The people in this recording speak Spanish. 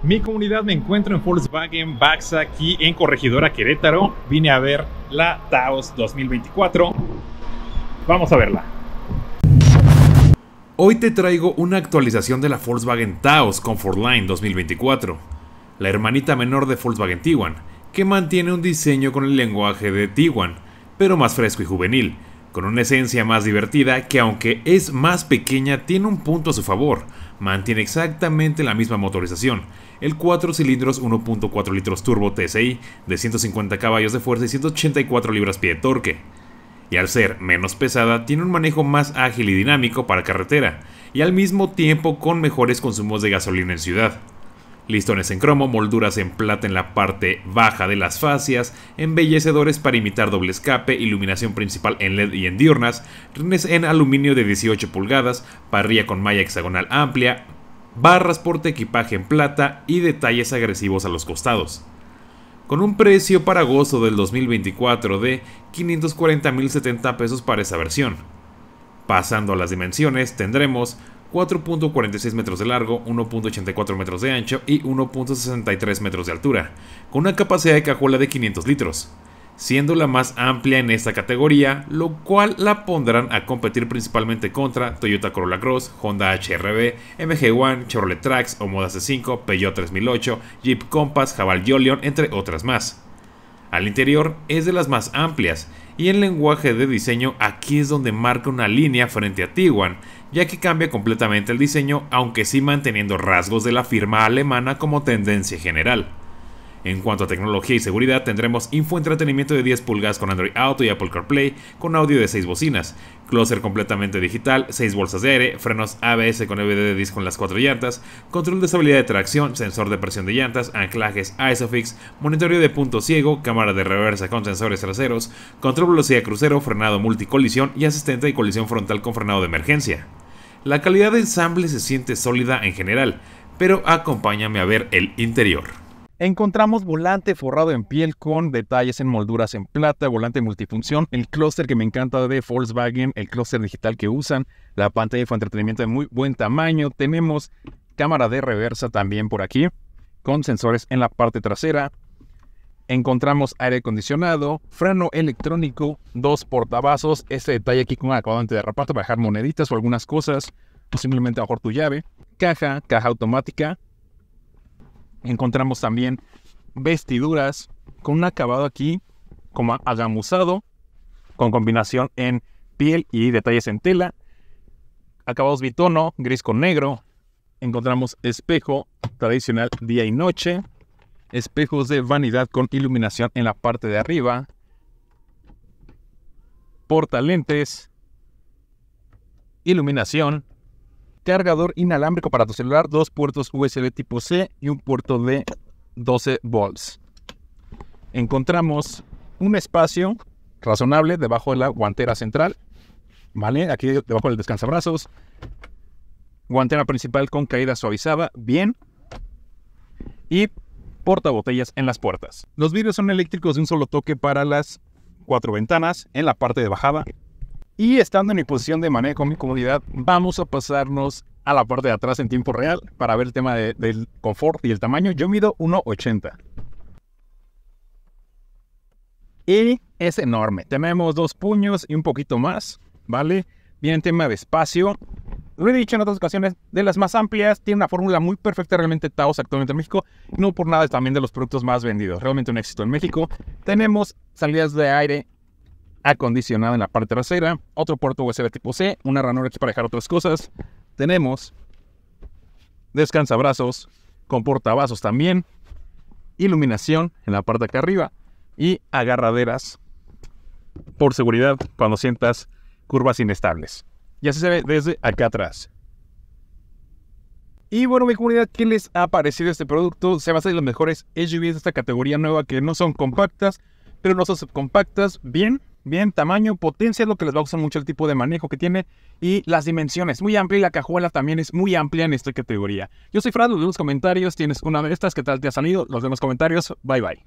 Mi comunidad me encuentro en Volkswagen Bax aquí en Corregidora Querétaro. Vine a ver la Taos 2024. Vamos a verla. Hoy te traigo una actualización de la Volkswagen Taos Comfortline 2024, la hermanita menor de Volkswagen Tiguan, que mantiene un diseño con el lenguaje de Tiguan, pero más fresco y juvenil, con una esencia más divertida que aunque es más pequeña tiene un punto a su favor, mantiene exactamente la misma motorización, el 4 cilindros 1.4 litros turbo TSI de 150 caballos de fuerza y 184 libras-pie de torque. Y al ser menos pesada, tiene un manejo más ágil y dinámico para carretera, y al mismo tiempo con mejores consumos de gasolina en ciudad listones en cromo, molduras en plata en la parte baja de las fascias, embellecedores para imitar doble escape, iluminación principal en LED y en diurnas, rines en aluminio de 18 pulgadas, parrilla con malla hexagonal amplia, barras porte equipaje en plata y detalles agresivos a los costados. Con un precio para gozo del 2024 de 540.070 pesos para esa versión. Pasando a las dimensiones, tendremos 4.46 metros de largo, 1.84 metros de ancho y 1.63 metros de altura, con una capacidad de cajuela de 500 litros, siendo la más amplia en esta categoría, lo cual la pondrán a competir principalmente contra Toyota Corolla Cross, Honda HRB, MG1, Chevrolet Trax, Omoda C5, Peugeot 3008, Jeep Compass, Jabal Jolion, entre otras más. Al interior es de las más amplias, y en lenguaje de diseño aquí es donde marca una línea frente a Tiguan, ya que cambia completamente el diseño aunque sí manteniendo rasgos de la firma alemana como tendencia general. En cuanto a tecnología y seguridad, tendremos infoentretenimiento de 10 pulgadas con Android Auto y Apple CarPlay con audio de 6 bocinas, closer completamente digital, 6 bolsas de aire, frenos ABS con EBD de disco en las 4 llantas, control de estabilidad de tracción, sensor de presión de llantas, anclajes ISOFIX, monitoreo de punto ciego, cámara de reversa con sensores traseros, control velocidad crucero, frenado multicolisión y asistente de colisión frontal con frenado de emergencia. La calidad de ensamble se siente sólida en general, pero acompáñame a ver el interior. Encontramos volante forrado en piel con detalles en molduras en plata, volante multifunción, el clúster que me encanta de Volkswagen, el clúster digital que usan, la pantalla de entretenimiento de muy buen tamaño, tenemos cámara de reversa también por aquí, con sensores en la parte trasera, encontramos aire acondicionado, freno electrónico, dos portavasos, este detalle aquí con acabado de reparto para dejar moneditas o algunas cosas, o simplemente tu llave, caja, caja automática, Encontramos también vestiduras con un acabado aquí como usado con combinación en piel y detalles en tela. Acabados bitono, gris con negro. Encontramos espejo tradicional día y noche. Espejos de vanidad con iluminación en la parte de arriba. Portalentes. Iluminación cargador inalámbrico para tu celular, dos puertos USB tipo C y un puerto de 12 volts. Encontramos un espacio razonable debajo de la guantera central, ¿vale? Aquí debajo del descansabrazos. Guantera principal con caída suavizada, bien. Y portabotellas en las puertas. Los vidrios son eléctricos de un solo toque para las cuatro ventanas en la parte de bajada y estando en mi posición de manejo, mi comodidad, vamos a pasarnos a la parte de atrás en tiempo real para ver el tema del confort y el tamaño. Yo mido 1,80. Y es enorme. Tenemos dos puños y un poquito más, ¿vale? bien tema de espacio. Lo he dicho en otras ocasiones, de las más amplias, tiene una fórmula muy perfecta realmente Taos actualmente en México. no por nada es también de los productos más vendidos. Realmente un éxito en México. Tenemos salidas de aire acondicionada en la parte trasera, otro puerto USB tipo C, una ranura para dejar otras cosas. Tenemos descansabrazos con portavasos también, iluminación en la parte de acá arriba y agarraderas por seguridad cuando sientas curvas inestables. Y así se ve desde acá atrás. Y bueno, mi comunidad, ¿qué les ha parecido este producto? Se basa en los mejores SUVs de esta categoría nueva que no son compactas, pero no son subcompactas. Bien, Bien, tamaño, potencia es lo que les va a gustar mucho el tipo de manejo que tiene y las dimensiones. Muy amplia y la cajuela también es muy amplia en esta categoría. Yo soy Frado, los los comentarios. Tienes una de estas, ¿qué tal te ha salido? Los de los comentarios. Bye bye.